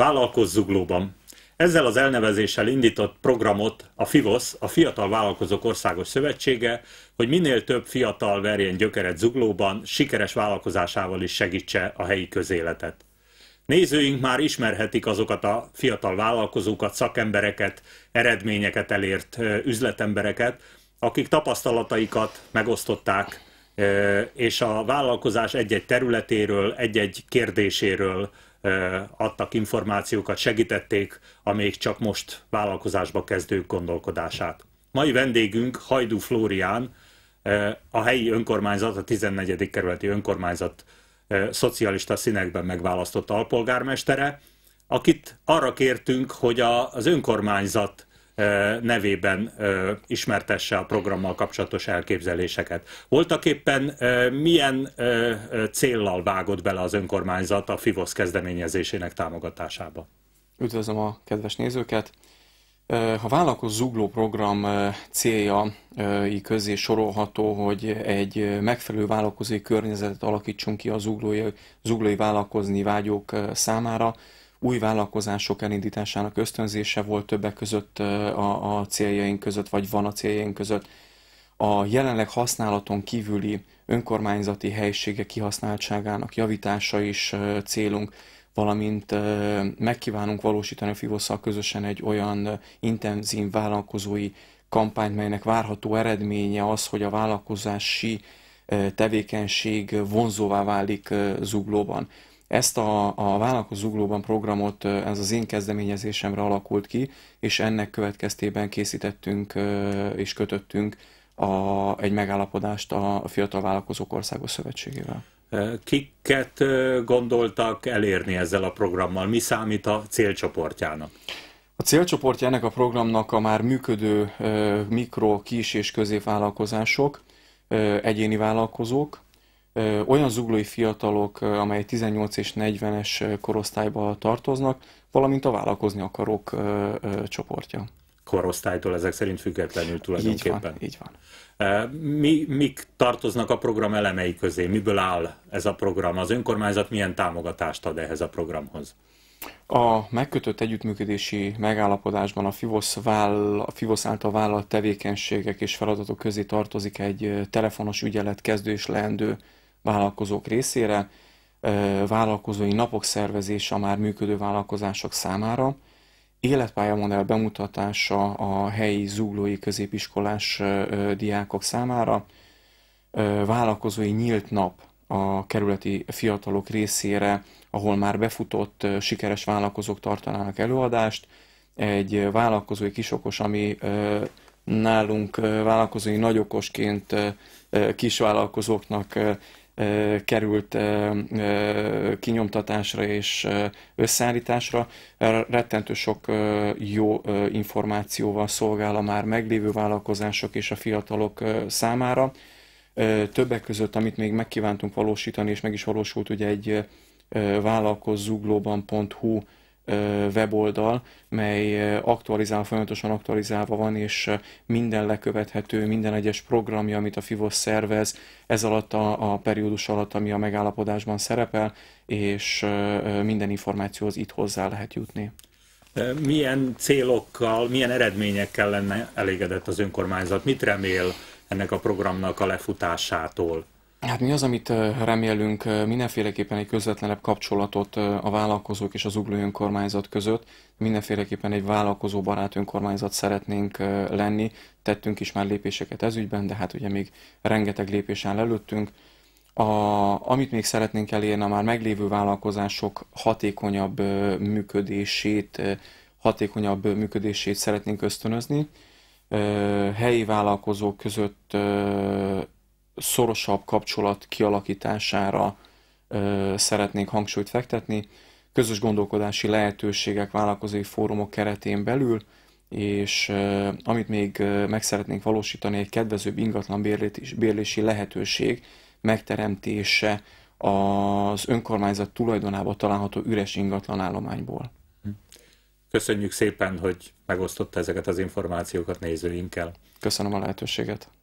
Vállalkozz Zuglóban. Ezzel az elnevezéssel indított programot a FIVOSZ, a Fiatal Vállalkozók Országos Szövetsége, hogy minél több fiatal verjen gyökeret Zuglóban, sikeres vállalkozásával is segítse a helyi közéletet. Nézőink már ismerhetik azokat a fiatal vállalkozókat, szakembereket, eredményeket elért üzletembereket, akik tapasztalataikat megosztották, és a vállalkozás egy-egy területéről, egy-egy kérdéséről adtak információkat, segítették a még csak most vállalkozásba kezdők gondolkodását. Mai vendégünk Hajdú Flórián, a helyi önkormányzat, a 14. kerületi önkormányzat szocialista színekben megválasztott alpolgármestere, akit arra kértünk, hogy az önkormányzat nevében ismertesse a programmal kapcsolatos elképzeléseket. Voltak éppen milyen céllal vágott bele az önkormányzat a FIVOSZ kezdeményezésének támogatásába? Üdvözlöm a kedves nézőket! A vállalkozó zugló program céljai közé sorolható, hogy egy megfelelő vállalkozói környezetet alakítsunk ki a zuglói, zuglói vállalkozni vágyók számára, új vállalkozások elindításának ösztönzése volt többek között a, a céljaink között, vagy van a céljaink között. A jelenleg használaton kívüli önkormányzati helységek kihasználtságának javítása is célunk, valamint megkívánunk valósítani a Fivosszal közösen egy olyan intenzív vállalkozói kampányt, melynek várható eredménye az, hogy a vállalkozási tevékenység vonzóvá válik zuglóban. Ezt a, a vállalkozóglóban programot, ez az én kezdeményezésemre alakult ki, és ennek következtében készítettünk és kötöttünk a, egy megállapodást a Fiatal Vállalkozók Országos Szövetségével. Kiket gondoltak elérni ezzel a programmal? Mi számít a célcsoportjának? A célcsoportja ennek a programnak a már működő mikro, kis és középvállalkozások, egyéni vállalkozók, olyan zuglói fiatalok, amely 18 és 40-es korosztályba tartoznak, valamint a vállalkozni akarok csoportja. Korosztálytól ezek szerint függetlenül tulajdonképpen. Így van, így van. Mi, mik tartoznak a program elemei közé? Miből áll ez a program? Az önkormányzat milyen támogatást ad ehhez a programhoz? A megkötött együttműködési megállapodásban a FIVOSZ, váll, a FIVOSZ által vállalt tevékenységek és feladatok közé tartozik egy telefonos ügyelet kezdő és leendő vállalkozók részére, vállalkozói napok szervezése a már működő vállalkozások számára, életpályamodell bemutatása a helyi zuglói középiskolás diákok számára, vállalkozói nyílt nap a kerületi fiatalok részére, ahol már befutott sikeres vállalkozók tartanának előadást, egy vállalkozói kisokos, ami nálunk vállalkozói nagyokosként kisvállalkozóknak került kinyomtatásra és összeállításra. Rettentő sok jó információval szolgál a már meglévő vállalkozások és a fiatalok számára. Többek között, amit még megkívántunk valósítani, és meg is valósult ugye egy vállalkozzuglóban.hu weboldal, mely aktualizál, folyamatosan aktualizálva van, és minden lekövethető, minden egyes programja, amit a FIVOS szervez, ez alatt a, a periódus alatt, ami a megállapodásban szerepel, és minden információhoz itt hozzá lehet jutni. Milyen célokkal, milyen eredményekkel lenne elégedett az önkormányzat? Mit remél ennek a programnak a lefutásától? Hát mi az, amit remélünk mindenféleképpen egy közvetlenebb kapcsolatot a vállalkozók és az ugló önkormányzat között, mindenféleképpen egy vállalkozóbarát önkormányzat szeretnénk lenni, tettünk is már lépéseket ez ügyben, de hát ugye még rengeteg lépésen lelőttünk. előttünk. A, amit még szeretnénk elérni, a már meglévő vállalkozások hatékonyabb működését, hatékonyabb működését szeretnénk ösztönözni. Helyi vállalkozók között szorosabb kapcsolat kialakítására ö, szeretnénk hangsúlyt fektetni, közös gondolkodási lehetőségek vállalkozói fórumok keretén belül, és ö, amit még meg szeretnénk valósítani, egy kedvezőbb ingatlan bérlési lehetőség megteremtése az önkormányzat tulajdonába található üres ingatlan állományból. Köszönjük szépen, hogy megosztotta ezeket az információkat nézőinkkel. Köszönöm a lehetőséget.